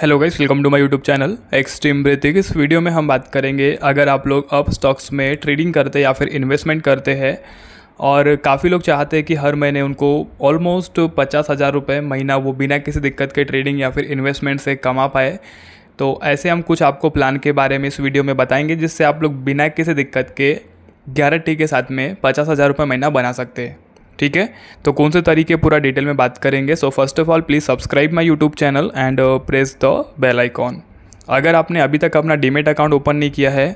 hello guys welcome to my YouTube channel extreme breathing इस video में हम बात करेंगे अगर आप लोग अप स्टॉक्स में ट्रेडिंग करते या फिर इन्वेस्टमेंट करते हैं और काफ़ी लोग चाहते हैं कि हर महीने उनको ऑलमोस्ट पचास हज़ार रुपये महीना वो बिना किसी दिक्कत के ट्रेडिंग या फिर इन्वेस्टमेंट से कमा पाए तो ऐसे हम कुछ आपको प्लान के बारे में इस वीडियो में बताएंगे जिससे आप लोग बिना किसी दिक्कत के गारंटी के साथ में पचास हज़ार रुपये महीना बना सकते हैं ठीक है तो कौन से तरीके पूरा डिटेल में बात करेंगे so first of all please subscribe my YouTube channel and press the bell icon अगर आपने अभी तक अपना डीमेट अकाउंट ओपन नहीं किया है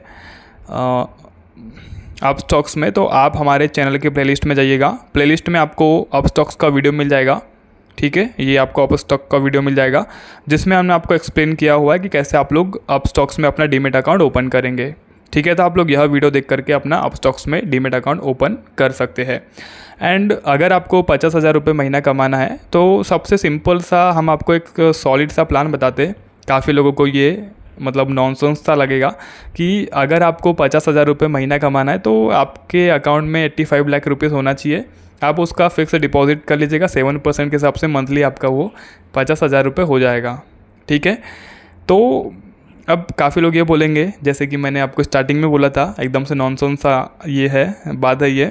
अप uh, स्टॉक्स में तो आप हमारे चैनल के प्लेलिस्ट में जाइएगा प्लेलिस्ट में आपको अप स्टॉक्स का वीडियो मिल जाएगा ठीक है ये आपको अप स्टॉक का वीडियो मिल जाएगा जिसमें हमने आपको एक्सप्लेन किया हुआ है कि कैसे आप लोग अप स्टॉक्स में अपना डीमेट अकाउंट ओपन करेंगे ठीक है तो आप लोग यह वीडियो देख करके अपना अपस्टॉक्स में डीमेट अकाउंट ओपन कर सकते हैं एंड अगर आपको पचास हज़ार रुपये महीना कमाना है तो सबसे सिंपल सा हम आपको एक सॉलिड सा प्लान बताते हैं काफ़ी लोगों को ये मतलब नॉनसेंस सा लगेगा कि अगर आपको पचास हज़ार रुपये महीना कमाना है तो आपके अकाउंट में एट्टी फाइव लाख रुपीज़ होना चाहिए आप उसका फिक्स डिपॉजिट कर लीजिएगा सेवन परसेंट के हिसाब से मंथली आपका वो पचास हज़ार रुपये हो जाएगा ठीक है तो अब काफ़ी लोग ये बोलेंगे जैसे कि मैंने आपको स्टार्टिंग में बोला था एकदम से नॉनसॉन सा ये है बात है ये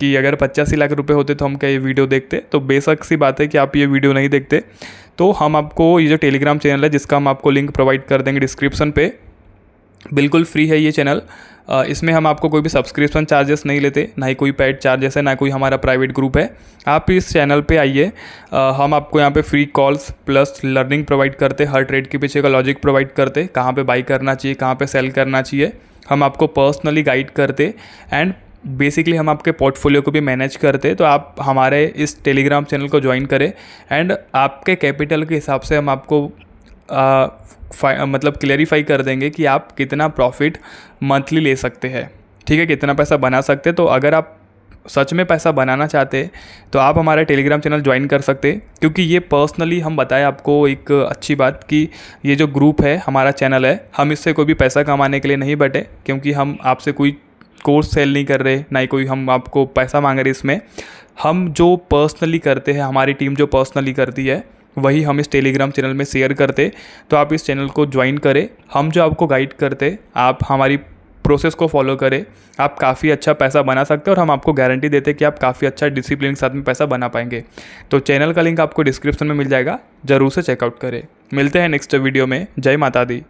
कि अगर पचासी लाख रुपए होते तो हम क्या ये वीडियो देखते तो बेशक सी बात है कि आप ये वीडियो नहीं देखते तो हम आपको ये जो टेलीग्राम चैनल है जिसका हम आपको लिंक प्रोवाइड कर देंगे डिस्क्रिप्शन पे बिल्कुल फ्री है ये चैनल इसमें हम आपको कोई भी सब्सक्रिप्शन चार्जेस नहीं लेते ना ही कोई पेड चार्जेस है ना कोई हमारा प्राइवेट ग्रुप है आप इस चैनल पे आइए हम आपको यहाँ पे free calls plus learning provide करते हर ट्रेड के पीछे का लॉजिक प्रोवाइड करते कहाँ पे बाई करना चाहिए कहाँ पे सेल करना चाहिए हम आपको पर्सनली गाइड करते एंड बेसिकली हम आपके पोर्टफोलियो को भी मैनेज करते तो आप हमारे इस टेलीग्राम चैनल को ज्वाइन करें एंड आपके कैपिटल के हिसाब से हम आपको आ, मतलब क्लेरिफाई कर देंगे कि आप कितना प्रॉफिट मंथली ले सकते हैं ठीक है कितना पैसा बना सकते तो अगर आप सच में पैसा बनाना चाहते तो आप हमारा टेलीग्राम चैनल ज्वाइन कर सकते क्योंकि ये पर्सनली हम बताएं आपको एक अच्छी बात कि ये जो ग्रुप है हमारा चैनल है हम इससे कोई भी पैसा कमाने के लिए नहीं बैठे क्योंकि हम आपसे कोई कोर्स सेल नहीं कर रहे ना ही कोई हम आपको पैसा मांग रहे इसमें हम जो पर्सनली करते हैं हमारी टीम जो पर्सनली करती है वही हम इस टेलीग्राम चैनल में शेयर करते तो आप इस चैनल को ज्वाइन करें हम जो आपको गाइड करते आप हमारी प्रोसेस को फॉलो करें आप काफ़ी अच्छा पैसा बना सकते हैं और हम आपको गारंटी देते हैं कि आप काफ़ी अच्छा डिसिप्लिन के साथ में पैसा बना पाएंगे तो चैनल का लिंक आपको डिस्क्रिप्शन में मिल जाएगा ज़रूर से चेकआउट करें मिलते हैं नेक्स्ट वीडियो में जय माता दी